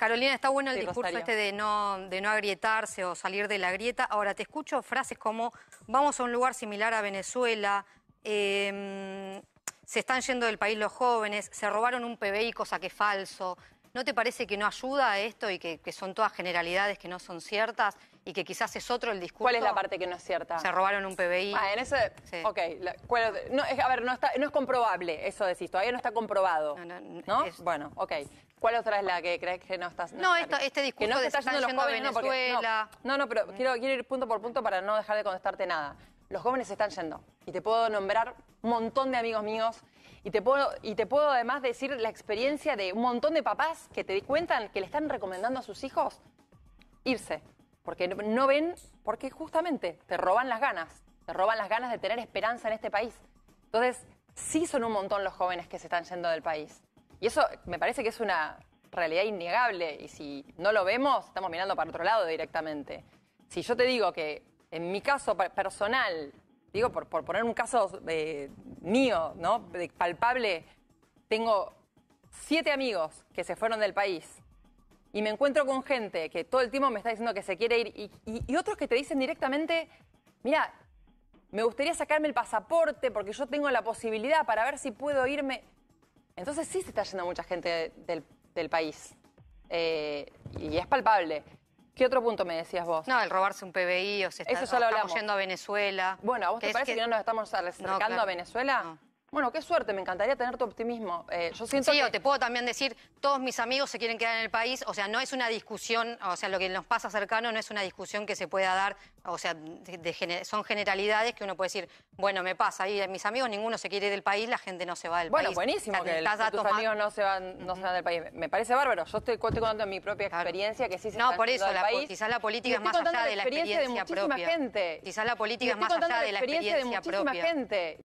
Carolina, está bueno el discurso este de no, agrietarse o salir de la grieta. Ahora, te escucho frases como, vamos a un lugar similar a Venezuela, em, se están yendo del país los jóvenes, se robaron un PBI, cosa que es falso. ¿No te parece que no ayuda a esto y que, son todas generalidades que no son ciertas y que quizás es otro el discurso? ¿Cuál es la parte que no es cierta? Se robaron un PBI. Ah, en ese. Sí. Ok. no, es, a ver, no, es comprobable eso decís, ahí no está comprobado. ¿No? no, ¿no? bueno, ok. ¿Cuál otra es la que crees que no estás.? No, este discurso de los Venezuela. no, no, pero quiero ir punto por punto para no dejar de contestarte nada los jóvenes se están yendo. Y te puedo nombrar un montón de amigos míos. Y te, puedo, y te puedo además decir la experiencia de un montón de papás que te cuentan que le están recomendando a sus hijos irse. Porque no, no ven, porque justamente te roban las ganas. Te roban las ganas de tener esperanza en este país. Entonces, sí son un montón los jóvenes que se están yendo del país. Y eso me parece que es una realidad innegable. Y si no lo vemos, estamos mirando para otro lado directamente. Si yo te digo que en mi caso personal, digo, por, poner un caso eh, mío, ¿no? palpable, tengo siete amigos que se fueron del país y me encuentro con gente que todo el tiempo me está diciendo que se quiere ir y, otros que te dicen directamente, mira, me gustaría sacarme el pasaporte porque yo tengo la posibilidad para ver si puedo irme. Entonces sí se está yendo mucha gente del, país eh, y es palpable. ¿Qué otro punto me decías vos? No, el robarse un PBI o se está, yendo a Venezuela. Bueno, ¿a vos te parece que, no nos estamos acercando a Venezuela? Bueno, qué suerte, me encantaría tener tu optimismo. Eh, yo siento sí, o te puedo también decir, todos mis amigos se quieren quedar en el país, o sea, no es una discusión, o sea, lo que nos pasa cercano no es una discusión que se pueda dar, o sea, son generalidades que uno puede decir, bueno, me pasa, y mis amigos ninguno se quiere ir del país, la gente no se va del país. Bueno, buenísimo que, tus amigos no se, van, no se van del país. Me parece bárbaro, yo estoy, estoy contando mi propia experiencia, que sí se No, por eso, la, quizás la política es más allá de la experiencia, de propia. Gente. Quizás la política es más allá de la experiencia propia.